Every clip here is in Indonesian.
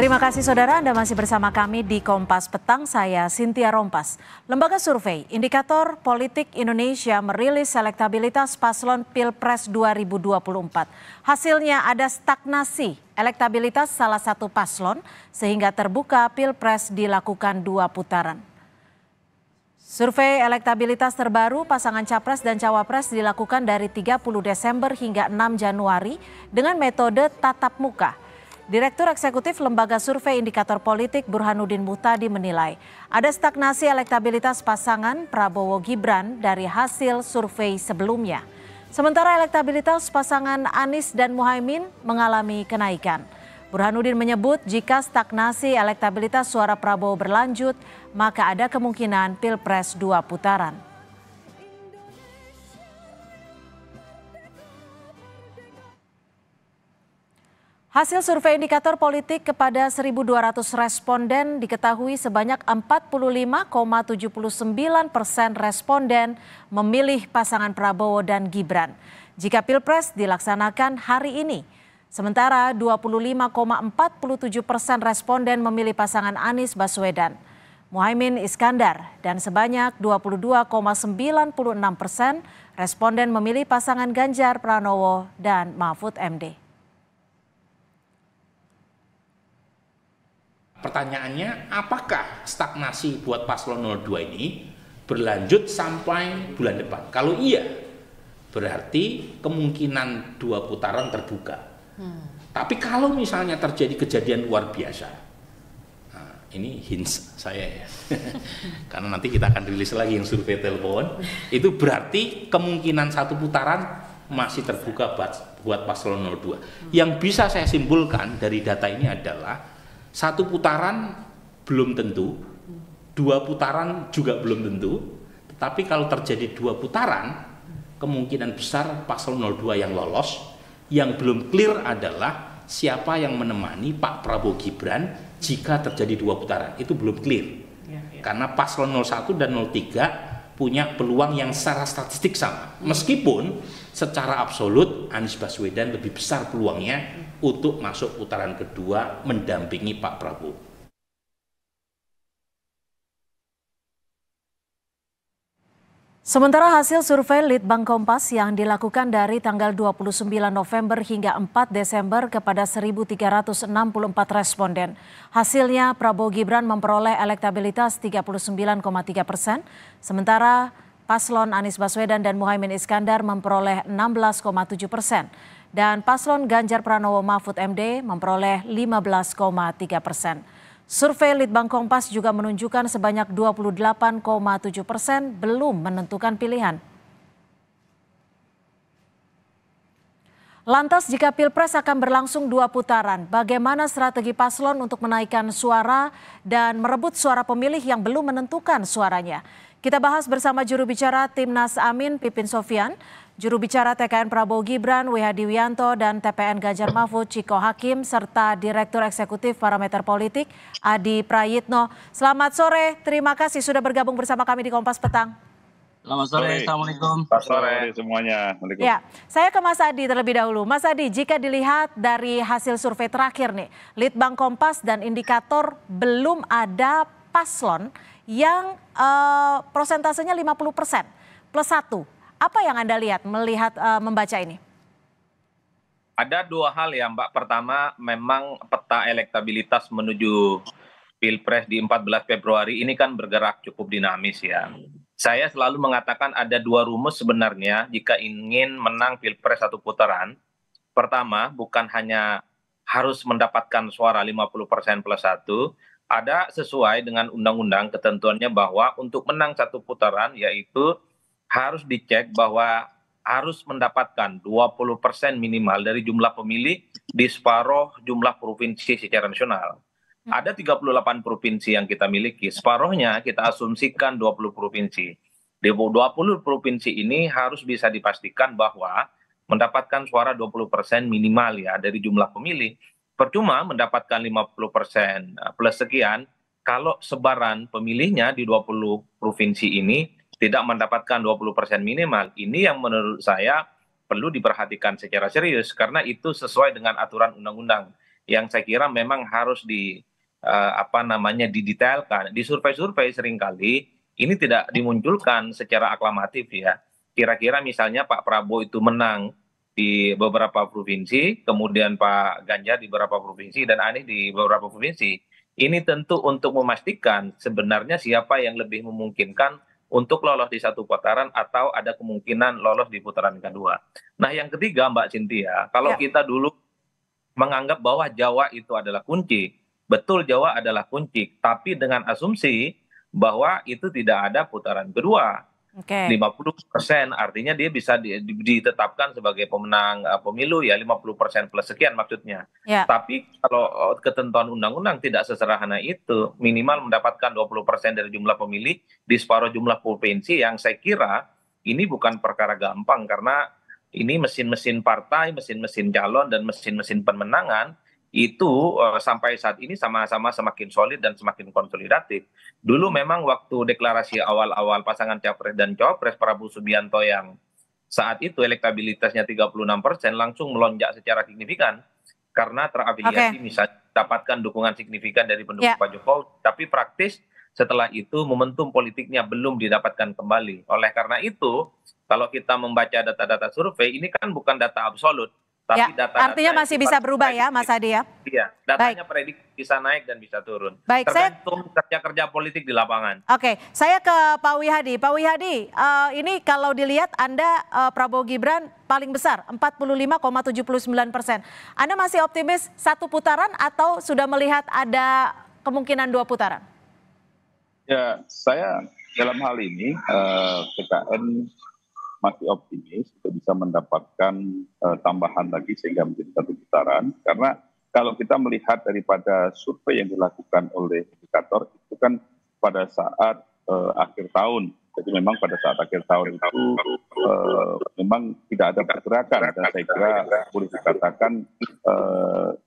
Terima kasih saudara Anda masih bersama kami di Kompas Petang, saya Sintia Rompas. Lembaga survei Indikator Politik Indonesia merilis elektabilitas paslon Pilpres 2024. Hasilnya ada stagnasi elektabilitas salah satu paslon sehingga terbuka Pilpres dilakukan dua putaran. Survei elektabilitas terbaru pasangan capres dan cawapres dilakukan dari 30 Desember hingga 6 Januari dengan metode tatap muka. Direktur Eksekutif Lembaga Survei Indikator Politik Burhanuddin Mutadi menilai ada stagnasi elektabilitas pasangan Prabowo Gibran dari hasil survei sebelumnya. Sementara elektabilitas pasangan Anies dan Muhaimin mengalami kenaikan. Burhanuddin menyebut jika stagnasi elektabilitas suara Prabowo berlanjut, maka ada kemungkinan Pilpres dua putaran. Hasil survei indikator politik kepada 1.200 responden diketahui sebanyak 45,79 persen responden memilih pasangan Prabowo dan Gibran jika Pilpres dilaksanakan hari ini. Sementara 25,47 persen responden memilih pasangan Anies Baswedan, Muhaimin Iskandar dan sebanyak 22,96 persen responden memilih pasangan Ganjar Pranowo dan Mahfud MD. Pertanyaannya, apakah stagnasi buat paslon 02 ini berlanjut sampai bulan depan? Kalau iya, berarti kemungkinan dua putaran terbuka. Hmm. Tapi kalau misalnya terjadi kejadian luar biasa, nah, ini hints saya ya, karena nanti kita akan rilis lagi yang survei telepon, itu berarti kemungkinan satu putaran masih terbuka buat, buat paslon 02. Hmm. Yang bisa saya simpulkan dari data ini adalah satu putaran belum tentu, dua putaran juga belum tentu, tetapi kalau terjadi dua putaran, kemungkinan besar paslon 02 yang lolos, yang belum clear adalah siapa yang menemani Pak Prabowo Gibran jika terjadi dua putaran. Itu belum clear. Ya, ya. Karena paslon 01 dan 03 punya peluang yang secara statistik sama. Meskipun secara absolut Anies Baswedan lebih besar peluangnya untuk masuk putaran kedua mendampingi Pak Prabowo. Sementara hasil survei Litbang Kompas yang dilakukan dari tanggal 29 November hingga 4 Desember kepada 1.364 responden. Hasilnya Prabowo Gibran memperoleh elektabilitas 39,3 persen, sementara Paslon Anies Baswedan dan Muhaimin Iskandar memperoleh 16,7 persen dan paslon Ganjar Pranowo Mahfud MD memperoleh 15,3 persen. Survei Litbang Kompas juga menunjukkan sebanyak 28,7 persen belum menentukan pilihan. Lantas jika Pilpres akan berlangsung dua putaran, bagaimana strategi paslon untuk menaikkan suara dan merebut suara pemilih yang belum menentukan suaranya? Kita bahas bersama juru bicara Timnas Amin Pipin Sofian Juru bicara TKN Prabowo Gibran, WH Wianto dan TPN Ganjar Mahfud, Ciko Hakim, serta Direktur Eksekutif Parameter Politik, Adi Prayitno. Selamat sore, terima kasih sudah bergabung bersama kami di Kompas Petang. Selamat sore, Assalamualaikum. Selamat sore semuanya. Assalamualaikum. Ya, saya ke Mas Adi terlebih dahulu. Mas Adi, jika dilihat dari hasil survei terakhir nih, Litbang Kompas dan indikator belum ada paslon yang uh, prosentasenya 50 persen, plus satu apa yang Anda lihat melihat uh, membaca ini? Ada dua hal ya Mbak. Pertama, memang peta elektabilitas menuju Pilpres di 14 Februari ini kan bergerak cukup dinamis ya. Saya selalu mengatakan ada dua rumus sebenarnya jika ingin menang Pilpres satu putaran. Pertama, bukan hanya harus mendapatkan suara 50% plus satu, ada sesuai dengan undang-undang ketentuannya bahwa untuk menang satu putaran yaitu harus dicek bahwa harus mendapatkan dua puluh persen minimal dari jumlah pemilih di separuh jumlah provinsi secara nasional. Hmm. Ada 38 provinsi yang kita miliki, separuhnya kita asumsikan 20 provinsi. Di 20 provinsi ini harus bisa dipastikan bahwa mendapatkan suara 20 persen minimal ya dari jumlah pemilih. Percuma mendapatkan 50 persen eh, plus sekian, kalau sebaran pemilihnya di 20 provinsi ini tidak mendapatkan 20% minimal ini yang menurut saya perlu diperhatikan secara serius karena itu sesuai dengan aturan undang-undang yang saya kira memang harus di uh, apa namanya didetailkan di survei-survei seringkali ini tidak dimunculkan secara aklamatif ya kira-kira misalnya Pak Prabowo itu menang di beberapa provinsi kemudian Pak Ganjar di beberapa provinsi dan Anies di beberapa provinsi ini tentu untuk memastikan sebenarnya siapa yang lebih memungkinkan untuk lolos di satu putaran atau ada kemungkinan lolos di putaran kedua. Nah, yang ketiga Mbak Cynthia, kalau ya. kita dulu menganggap bahwa Jawa itu adalah kunci, betul Jawa adalah kunci, tapi dengan asumsi bahwa itu tidak ada putaran kedua. 50 persen artinya dia bisa ditetapkan sebagai pemenang eh, pemilu ya 50 persen plus sekian maksudnya. Ya. Tapi kalau eh, ketentuan undang-undang tidak seserahana itu minimal mendapatkan 20 persen dari jumlah pemilih di separuh jumlah provinsi yang saya kira ini bukan perkara gampang karena ini mesin-mesin partai, mesin-mesin calon dan mesin-mesin pemenangan itu eh, sampai saat ini sama-sama semakin solid dan semakin konsolidatif. Dulu memang waktu deklarasi awal-awal pasangan capres dan cawapres Prabowo Subianto yang saat itu elektabilitasnya 36 persen langsung melonjak secara signifikan karena terafiliasi okay. misalnya dapatkan dukungan signifikan dari pendukung yeah. Pak Jokowi, tapi praktis setelah itu momentum politiknya belum didapatkan kembali. Oleh karena itu, kalau kita membaca data-data survei ini kan bukan data absolut tapi ya, data, artinya masih bisa berubah ya, Mas Adi ya. Iya, datanya Baik. prediksi bisa naik dan bisa turun. Baik, Tergantung kerja-kerja politik di lapangan. Oke, saya ke Pak Wihadi. Pak Wihadi, uh, ini kalau dilihat Anda uh, Prabowo Gibran paling besar 45,79 persen. Anda masih optimis satu putaran atau sudah melihat ada kemungkinan dua putaran? Ya, saya dalam hal ini uh, eh, PKN masih optimis untuk bisa mendapatkan uh, tambahan lagi sehingga menjadi satu putaran karena kalau kita melihat daripada survei yang dilakukan oleh indikator itu kan pada saat uh, akhir tahun jadi memang pada saat akhir tahun itu uh, memang tidak ada pergerakan dan saya kira boleh dikatakan kader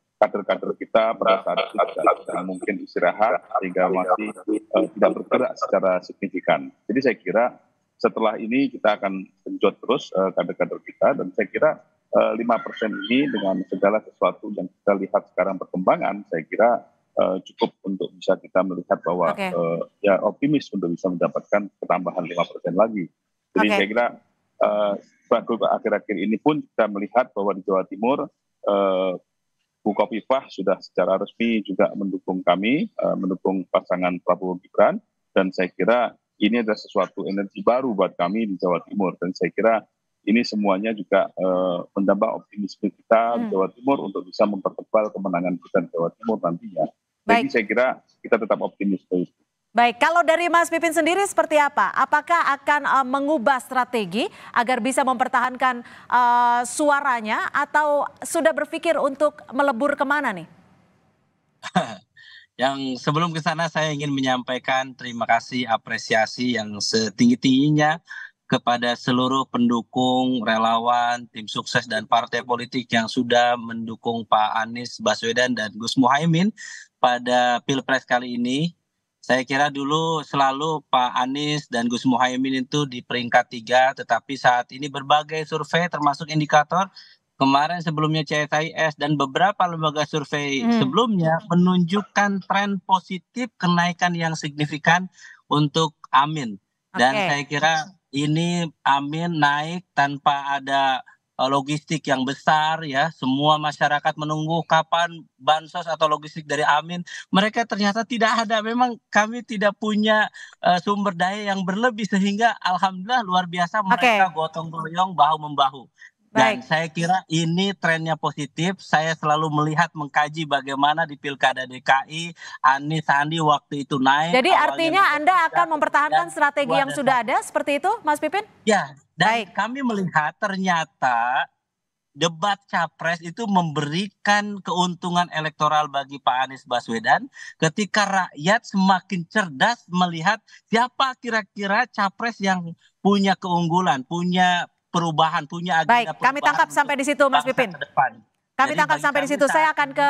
kader-kader kita pada saat itu tidak mungkin istirahat sehingga masih uh, tidak bergerak secara signifikan. Jadi saya kira setelah ini kita akan genjot terus eh, kader-kader uh, kita dan saya kira eh, lima uh, persen ini dengan segala sesuatu yang kita lihat sekarang perkembangan saya kira uh, cukup untuk bisa kita melihat bahwa okay. uh, ya optimis untuk bisa mendapatkan ketambahan lima persen lagi jadi okay. saya kira uh, akhir-akhir ini pun kita melihat bahwa di Jawa Timur uh, Bukopifah sudah secara resmi juga mendukung kami, mendukung pasangan Prabowo Gibran, dan saya kira ini adalah sesuatu energi baru buat kami di Jawa Timur dan saya kira ini semuanya juga uh, eh, menambah optimisme kita hmm. Jawa Timur untuk bisa mempertebal kemenangan kita di Jawa Timur nantinya. Baik. Jadi saya kira kita tetap optimis. Baik, kalau dari Mas Pipin sendiri seperti apa? Apakah akan uh, mengubah strategi agar bisa mempertahankan uh, suaranya atau sudah berpikir untuk melebur kemana nih? Yang sebelum ke sana saya ingin menyampaikan terima kasih apresiasi yang setinggi-tingginya kepada seluruh pendukung, relawan, tim sukses dan partai politik yang sudah mendukung Pak Anies Baswedan dan Gus Muhaimin pada Pilpres kali ini. Saya kira dulu selalu Pak Anies dan Gus Muhaimin itu di peringkat tiga, tetapi saat ini berbagai survei termasuk indikator Kemarin sebelumnya CSIS dan beberapa lembaga survei hmm. sebelumnya menunjukkan tren positif kenaikan yang signifikan untuk Amin. Dan okay. saya kira ini Amin naik tanpa ada eh, logistik yang besar ya semua masyarakat menunggu kapan bansos atau logistik dari Amin mereka ternyata tidak ada memang kami tidak punya uh, sumber daya yang berlebih sehingga alhamdulillah luar biasa mereka okay. gotong royong bahu membahu dan Baik. saya kira ini trennya positif. Saya selalu melihat mengkaji bagaimana di Pilkada DKI Anies Sandi waktu itu naik. Jadi artinya Anda akan mempertahankan strategi yang sudah ada seperti itu, Mas Pipin? Ya, dan Baik. kami melihat ternyata debat capres itu memberikan keuntungan elektoral bagi Pak Anies Baswedan ketika rakyat semakin cerdas melihat siapa kira-kira capres yang punya keunggulan, punya perubahan, punya agenda Baik, perubahan kami tangkap sampai di situ Mas Pipin. Kami Jadi tangkap sampai di situ. Saya akan ke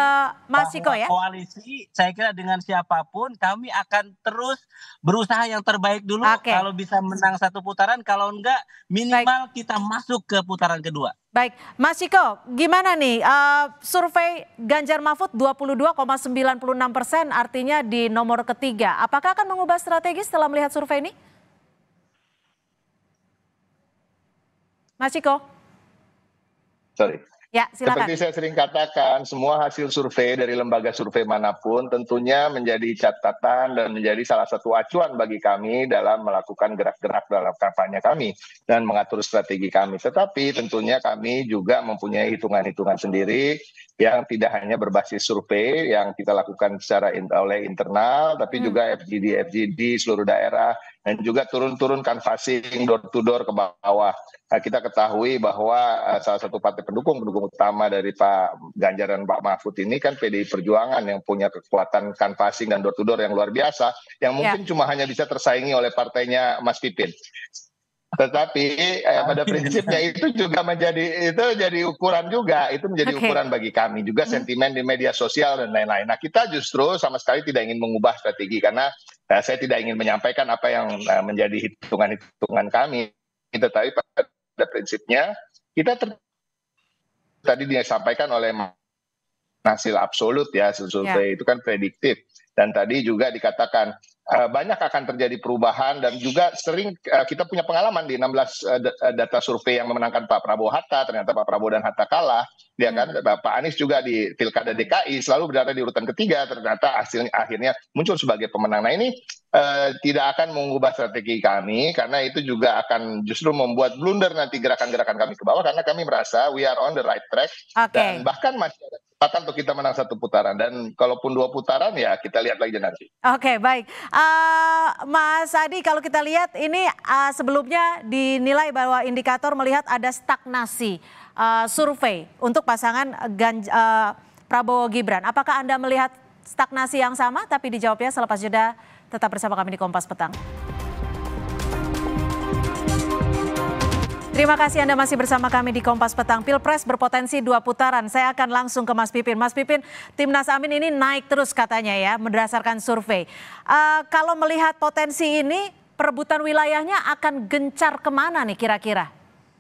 Mas Siko ya. Koalisi, saya kira dengan siapapun kami akan terus berusaha yang terbaik dulu. Okay. Kalau bisa menang satu putaran, kalau enggak minimal Baik. kita masuk ke putaran kedua. Baik, Mas Siko, gimana nih uh, survei Ganjar Mahfud 22,96 persen, artinya di nomor ketiga. Apakah akan mengubah strategi setelah melihat survei ini? Mas Ciko. Sorry. Ya, Seperti saya sering katakan, semua hasil survei dari lembaga survei manapun tentunya menjadi catatan dan menjadi salah satu acuan bagi kami dalam melakukan gerak-gerak dalam kampanye kami dan mengatur strategi kami. Tetapi tentunya kami juga mempunyai hitungan-hitungan sendiri yang tidak hanya berbasis survei yang kita lakukan secara in, oleh internal, tapi hmm. juga FGD-FGD seluruh daerah dan juga turun turunkan canvassing door to door ke bawah. Nah, kita ketahui bahwa uh, salah satu partai pendukung pendukung utama dari Pak Ganjar dan Pak Mahfud ini kan PDI Perjuangan yang punya kekuatan canvassing dan door to door yang luar biasa yang ya. mungkin yeah. cuma hanya bisa tersaingi oleh partainya Mas Pipin. Tetapi eh, pada prinsipnya itu juga menjadi itu jadi ukuran juga, itu menjadi okay. ukuran bagi kami juga hmm. sentimen di media sosial dan lain-lain. Nah, kita justru sama sekali tidak ingin mengubah strategi karena Nah, saya tidak ingin menyampaikan apa yang eh, menjadi hitungan-hitungan kami, tetapi pada prinsipnya kita ter tadi disampaikan oleh hasil absolut ya, ya. survei ya. itu kan prediktif dan tadi juga dikatakan Eh, banyak akan terjadi perubahan dan juga sering eh, kita punya pengalaman di 16 eh, data survei yang memenangkan Pak Prabowo Hatta ternyata Pak Prabowo dan Hatta kalah ya kan hmm. Pak Anies juga di pilkada DKI selalu berada di urutan ketiga ternyata hasilnya akhirnya muncul sebagai pemenang nah ini eh, tidak akan mengubah strategi kami karena itu juga akan justru membuat blunder nanti gerakan-gerakan kami ke bawah karena kami merasa we are on the right track okay. dan bahkan masih kesempatan untuk kita menang satu putaran dan kalaupun dua putaran ya kita lihat lagi nanti. Oke okay, baik, uh, Mas Adi kalau kita lihat ini uh, sebelumnya dinilai bahwa indikator melihat ada stagnasi uh, survei untuk pasangan Ganj uh, Prabowo Gibran. Apakah anda melihat stagnasi yang sama? Tapi dijawabnya selepas jeda. Tetap bersama kami di Kompas Petang. Terima kasih Anda masih bersama kami di Kompas Petang. Pilpres berpotensi dua putaran. Saya akan langsung ke Mas Pipin. Mas Pipin, Timnas Amin ini naik terus katanya ya, berdasarkan survei. Uh, kalau melihat potensi ini, perebutan wilayahnya akan gencar kemana nih kira-kira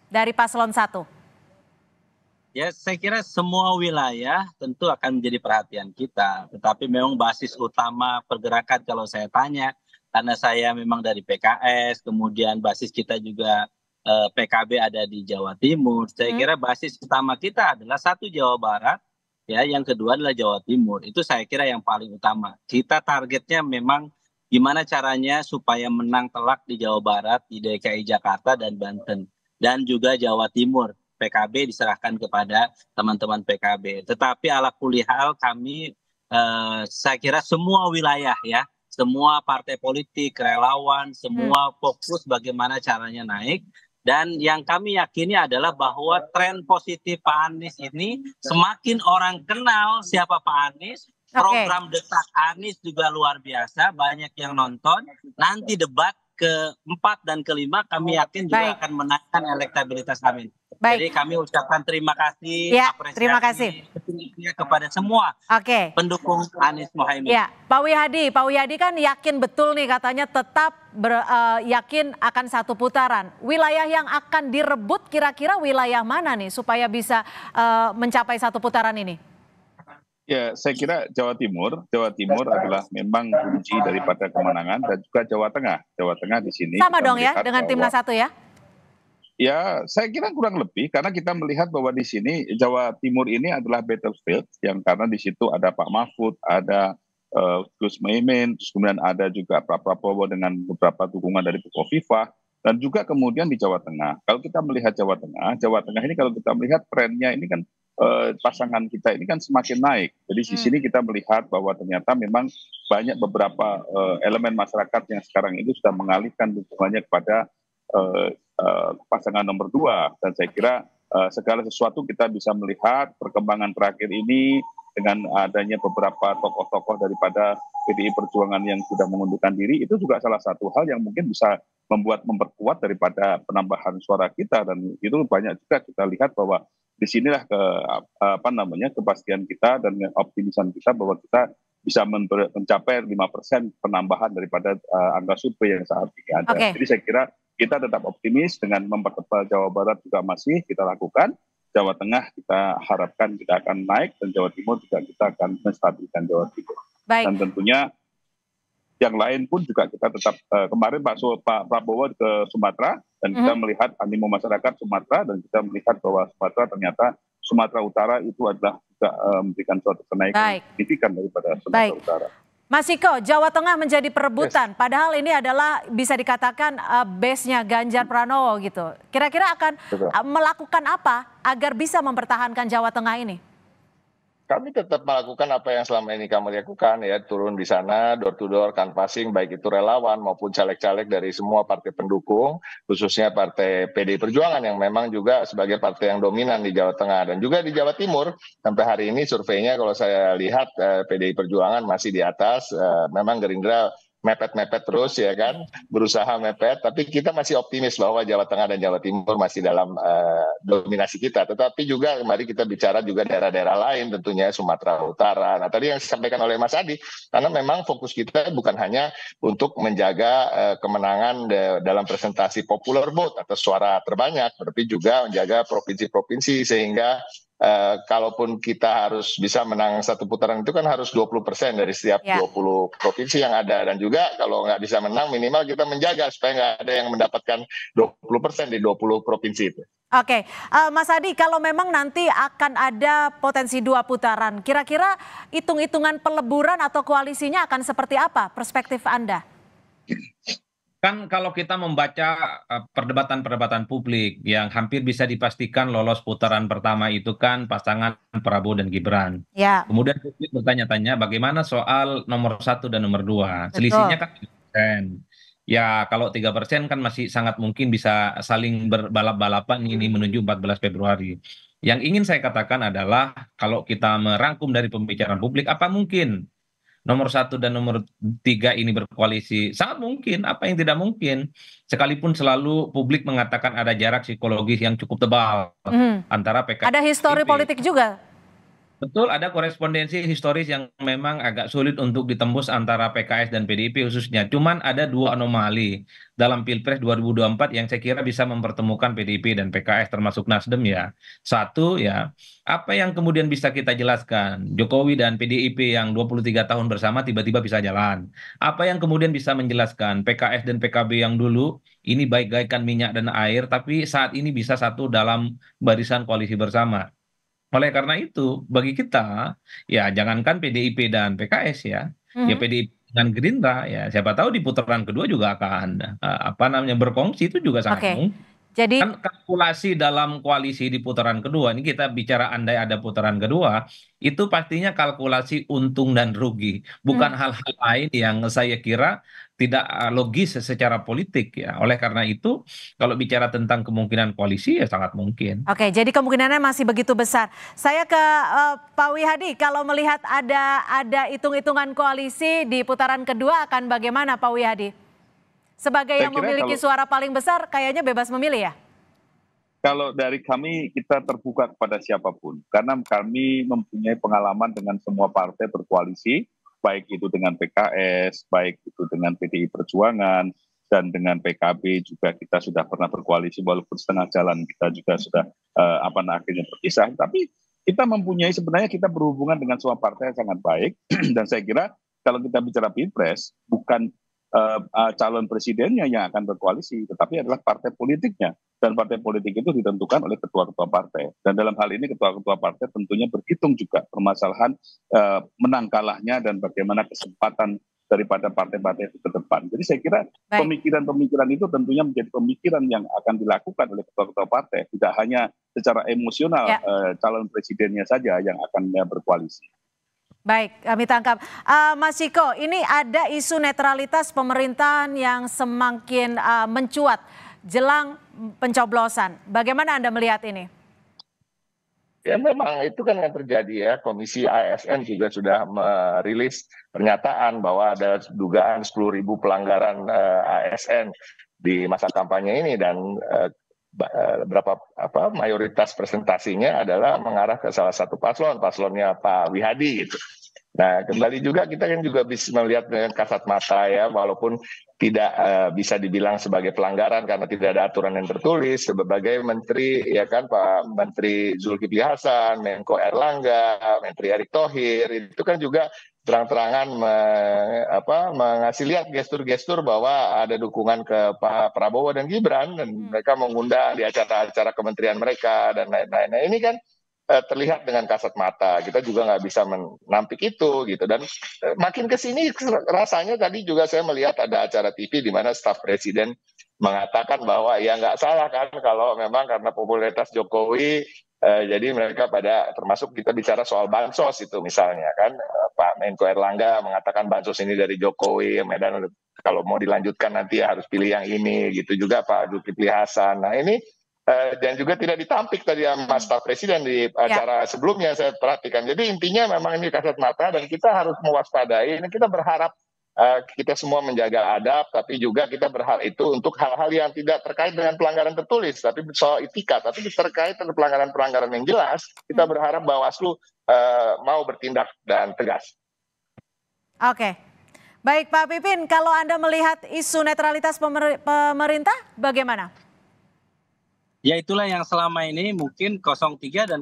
dari Paslon 1? Ya, saya kira semua wilayah tentu akan menjadi perhatian kita. Tetapi memang basis utama pergerakan kalau saya tanya, karena saya memang dari PKS, kemudian basis kita juga Eh, PKB ada di Jawa Timur. Saya hmm. kira basis utama kita adalah satu Jawa Barat, ya, yang kedua adalah Jawa Timur. Itu saya kira yang paling utama. Kita targetnya memang gimana caranya supaya menang telak di Jawa Barat, di DKI Jakarta dan Banten dan juga Jawa Timur. PKB diserahkan kepada teman-teman PKB. Tetapi ala kulihal kami eh, saya kira semua wilayah ya, semua partai politik, relawan, semua hmm. fokus bagaimana caranya naik dan yang kami yakini adalah bahwa tren positif Pak Anies ini semakin orang kenal siapa Pak Anies, program okay. detak Anies juga luar biasa, banyak yang nonton. Nanti debat keempat dan kelima kami oh, yakin juga Baik. akan menaikkan elektabilitas kami. Baik. Jadi kami ucapkan terima kasih, ya, apresiasi terima kasih kepada semua okay. pendukung Anies Mohaimin. Ya, Pak Wihadi, Pak Wihadi kan yakin betul nih katanya tetap ber, uh, yakin akan satu putaran. Wilayah yang akan direbut kira-kira wilayah mana nih supaya bisa uh, mencapai satu putaran ini? Ya, saya kira Jawa Timur, Jawa Timur adalah memang kunci daripada kemenangan dan juga Jawa Tengah. Jawa Tengah di sini sama dong ya dengan timnas satu ya. Ya, saya kira kurang lebih karena kita melihat bahwa di sini Jawa Timur ini adalah battlefield yang karena di situ ada Pak Mahfud, ada uh, Gus Muhaimin, kemudian ada juga Pak Prabowo dengan beberapa dukungan dari Viva dan juga kemudian di Jawa Tengah. Kalau kita melihat Jawa Tengah, Jawa Tengah ini kalau kita melihat trennya ini kan Eh, pasangan kita ini kan semakin naik. Jadi di hmm. sini kita melihat bahwa ternyata memang banyak beberapa eh, elemen masyarakat yang sekarang itu sudah mengalihkan dukungannya kepada eh, pasangan nomor dua. Dan saya kira segala sesuatu kita bisa melihat perkembangan terakhir ini dengan adanya beberapa tokoh-tokoh daripada PDI Perjuangan yang sudah mengundurkan diri itu juga salah satu hal yang mungkin bisa membuat memperkuat daripada penambahan suara kita dan itu banyak juga kita lihat bahwa disinilah ke apa namanya kepastian kita dan optimisan kita bahwa kita bisa mencapai lima persen penambahan daripada uh, angka survei yang saat ini ada. Okay. Jadi saya kira kita tetap optimis dengan mempertebal Jawa Barat juga masih kita lakukan. Jawa Tengah kita harapkan kita akan naik dan Jawa Timur juga kita akan menstabilkan Jawa Timur. Baik. Dan tentunya yang lain pun juga kita tetap uh, kemarin Pak, so, Pak Prabowo ke Sumatera dan mm -hmm. kita mhm. melihat animo masyarakat Sumatera dan kita melihat bahwa Sumatera ternyata Sumatera Utara itu adalah juga uh, memberikan suatu kenaikan Baik. signifikan daripada Sumatera Baik. Utara. Mas Iko, Jawa Tengah menjadi perebutan. Yes. Padahal ini adalah bisa dikatakan uh, base-nya Ganjar Pranowo gitu. Kira-kira akan Betul. melakukan apa agar bisa mempertahankan Jawa Tengah ini? kami tetap melakukan apa yang selama ini kami lakukan ya turun di sana door to door canvassing baik itu relawan maupun caleg-caleg dari semua partai pendukung khususnya partai PD Perjuangan yang memang juga sebagai partai yang dominan di Jawa Tengah dan juga di Jawa Timur sampai hari ini surveinya kalau saya lihat eh, PDI Perjuangan masih di atas eh, memang Gerindra mepet-mepet terus ya kan, berusaha mepet. Tapi kita masih optimis bahwa Jawa Tengah dan Jawa Timur masih dalam uh, dominasi kita. Tetapi juga mari kita bicara juga daerah-daerah lain, tentunya Sumatera Utara. Nah tadi yang disampaikan oleh Mas Adi, karena memang fokus kita bukan hanya untuk menjaga uh, kemenangan dalam presentasi popular vote atau suara terbanyak, tapi juga menjaga provinsi-provinsi sehingga Uh, kalaupun kita harus bisa menang satu putaran itu kan harus 20% dari setiap yeah. 20 provinsi yang ada dan juga kalau nggak bisa menang minimal kita menjaga supaya nggak ada yang mendapatkan 20% di 20 provinsi itu. Oke, okay. uh, eh, Mas Adi, kalau memang nanti akan ada potensi dua putaran, kira-kira hitung-hitungan peleburan atau koalisinya akan seperti apa perspektif Anda? kan kalau kita membaca eh, perdebatan perdebatan publik yang hampir bisa dipastikan lolos putaran pertama itu kan pasangan Prabowo dan Gibran. Ya. Kemudian publik bertanya-tanya bagaimana soal nomor satu dan nomor dua. Betul. Selisihnya kan persen. Ya kalau tiga persen kan masih sangat mungkin bisa saling berbalap-balapan ini hmm. menuju 14 Februari. Yang ingin saya katakan adalah kalau kita merangkum dari pembicaraan publik, apa mungkin nomor satu dan nomor tiga ini berkoalisi sangat mungkin apa yang tidak mungkin sekalipun selalu publik mengatakan ada jarak psikologis yang cukup tebal hmm. antara PKS ada histori politik juga Betul ada korespondensi historis yang memang agak sulit untuk ditembus antara PKS dan PDIP khususnya. Cuman ada dua anomali dalam Pilpres 2024 yang saya kira bisa mempertemukan PDIP dan PKS termasuk Nasdem ya. Satu ya, apa yang kemudian bisa kita jelaskan? Jokowi dan PDIP yang 23 tahun bersama tiba-tiba bisa jalan. Apa yang kemudian bisa menjelaskan PKS dan PKB yang dulu ini baik-baikan minyak dan air tapi saat ini bisa satu dalam barisan koalisi bersama oleh karena itu bagi kita ya jangankan pdip dan pks ya ya pdip mm-hmm. dengan gerindra ya siapa tahu di putaran kedua juga akan eh, apa namanya berkongsi itu juga sangat mungkin jadi kan kalkulasi dalam koalisi di putaran kedua ini kita bicara andai ada putaran kedua itu pastinya kalkulasi untung dan rugi bukan hmm. hal-hal hmm. lain yang saya kira tidak eh, logis secara politik ya. Oleh karena itu kalau bicara tentang kemungkinan koalisi ya sangat mungkin. Oke, jadi kemungkinannya masih begitu besar. Saya ke uh, Pak Wihadi kalau melihat ada ada hitung-hitungan koalisi di putaran kedua akan bagaimana Pak Wihadi? Sebagai Saya yang memiliki kalau, suara paling besar, kayaknya bebas memilih ya? Kalau dari kami, kita terbuka kepada siapapun. Karena kami mempunyai pengalaman dengan semua partai berkoalisi, baik itu dengan PKS, baik itu dengan PDI Perjuangan, dan dengan PKB juga kita sudah pernah berkoalisi walaupun setengah jalan kita juga sudah uh, apa akhirnya berpisah tapi kita mempunyai sebenarnya kita berhubungan dengan semua partai yang sangat baik dan saya kira kalau kita bicara pilpres bukan Eh, eh, calon presidennya yang akan berkoalisi, tetapi adalah partai politiknya. Dan partai politik itu ditentukan oleh ketua-ketua partai. Dan dalam hal ini ketua-ketua partai tentunya berhitung juga permasalahan uh, menang kalahnya dan bagaimana kesempatan daripada partai-partai itu ke depan. Jadi saya kira pemikiran-pemikiran itu tentunya menjadi pemikiran yang akan dilakukan oleh ketua-ketua partai, tidak hanya secara emosional ya. calon presidennya saja yang akan berkoalisi. Baik, kami tangkap. Uh, Mas Ciko, ini ada isu netralitas pemerintahan yang semakin uh, mencuat jelang pencoblosan. Bagaimana Anda melihat ini? Ya memang itu kan yang terjadi ya. Komisi ASN juga sudah merilis pernyataan bahwa ada dugaan 10.000 pelanggaran uh, eh, ASN di masa kampanye ini dan uh, Eh, berapa apa mayoritas presentasinya adalah mengarah ke salah satu paslon, paslonnya Pak Wihadi gitu. Nah, kembali juga kita kan juga bisa melihat dengan kasat mata ya, walaupun tidak uh, bisa dibilang sebagai pelanggaran karena tidak ada aturan yang tertulis. Sebagai menteri ya kan Pak Menteri Zulkifli Hasan, Menko Erlangga, Menteri Erick Thohir itu kan juga terang-terangan me, mengasih lihat gestur-gestur bahwa ada dukungan ke Pak Prabowo dan Gibran dan hmm. mereka mengundang di acara-acara kementerian mereka dan lain-lain. Nah ini kan eh, terlihat dengan kasat mata. Kita juga nggak bisa menampik itu gitu dan eh, makin ke sini rasanya tadi juga saya melihat ada acara TV di mana staf presiden mengatakan bahwa ya nggak salah kan kalau memang karena popularitas Jokowi Eh, jadi mereka pada termasuk kita bicara soal bansos itu misalnya kan eh, Pak Menko Erlangga mengatakan bansos ini dari Jokowi Medan kalau mau dilanjutkan nanti harus pilih yang ini gitu juga Pak Zulkifli Hasan. Nah ini eh, dan juga tidak ditampik tadi Mas Pak presiden di ya. acara ya. sebelumnya saya perhatikan. Jadi intinya memang ini kasat mata dan kita harus mewaspadai. Ini kita berharap Eh, kita semua menjaga adab, tapi juga kita berhak itu untuk hal-hal yang tidak terkait dengan pelanggaran tertulis, tapi soal etika, tapi terkait dengan pelanggaran-pelanggaran yang jelas, kita hmm. berharap Bawaslu uh, mau bertindak dan tegas. Oke, baik Pak Pipin, kalau Anda melihat isu netralitas pemerintah, bagaimana? Ya itulah yang selama ini mungkin 03 dan 01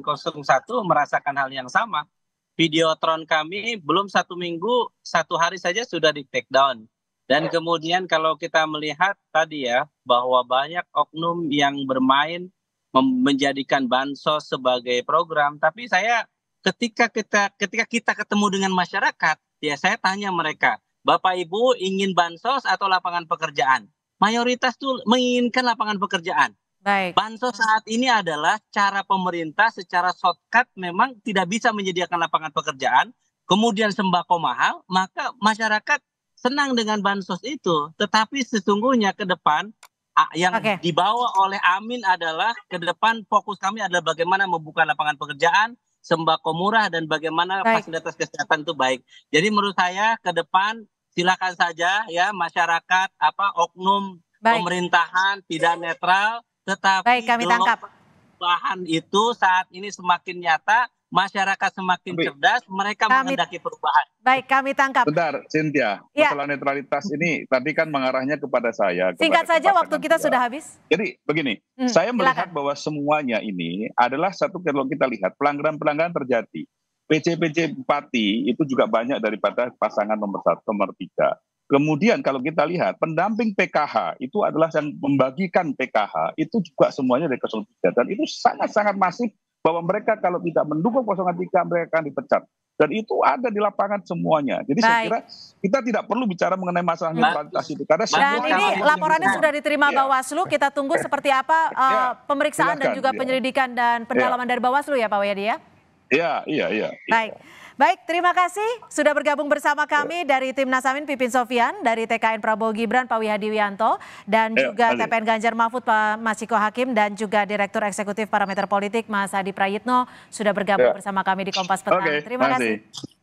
merasakan hal yang sama videotron kami belum satu minggu, satu hari saja sudah di take down. Dan kemudian kalau kita melihat tadi ya, bahwa banyak oknum yang bermain menjadikan bansos sebagai program. Tapi saya ketika kita ketika kita ketemu dengan masyarakat, ya saya tanya mereka, Bapak Ibu ingin bansos atau lapangan pekerjaan? Mayoritas tuh menginginkan lapangan pekerjaan. Baik. Bansos saat ini adalah cara pemerintah secara shortcut memang tidak bisa menyediakan lapangan pekerjaan, kemudian sembako mahal, maka masyarakat senang dengan bansos itu. Tetapi sesungguhnya ke depan yang okay. dibawa oleh Amin adalah ke depan fokus kami adalah bagaimana membuka lapangan pekerjaan, sembako murah dan bagaimana baik. fasilitas kesehatan itu baik. Jadi menurut saya ke depan silakan saja ya masyarakat apa oknum baik. pemerintahan tidak netral tetapi Baik, kami tangkap. bahan itu saat ini semakin nyata, masyarakat semakin Tapi, cerdas, mereka kami, menghendaki perubahan. Baik, kami tangkap. Bentar, Cynthia. Ya. Masalah netralitas ini tadi kan mengarahnya kepada saya. Singkat kepada saja, waktu kita dia. sudah habis. Jadi begini, hmm, saya melihat silakan. bahwa semuanya ini adalah satu kalau kita lihat pelanggaran-pelanggaran terjadi. PC-PC Bupati itu juga banyak daripada pasangan nomor satu, nomor tiga. Kemudian kalau kita lihat pendamping PKH itu adalah yang membagikan PKH itu juga semuanya dari 03 dan itu sangat-sangat masif bahwa mereka kalau tidak mendukung 03 mereka akan dipecat dan itu ada di lapangan semuanya. Jadi Baik. saya kira kita tidak perlu bicara mengenai masalah netralitas itu karena Dan ini laporannya sudah diterima ya. Bawaslu, kita tunggu iya. seperti apa uh, ya. pemeriksaan Silahkan, dan juga ya. penyelidikan dan iya. pendalaman ya. dari Bawaslu ya Pak Wedi ya. Iya, iya, iya. Baik. Baik, terima kasih sudah bergabung bersama kami ya. dari tim Nasamin Pipin Sofian, dari TKN Prabowo Gibran Pak Wihadi Wianto, dan ya, juga Ali. TPN Ganjar Mahfud Pak Masiko Hakim, dan juga Direktur Eksekutif Parameter Politik Mas Adi Prayitno sudah bergabung ya. bersama kami di Kompas Petang. Okay, terima masih. kasih.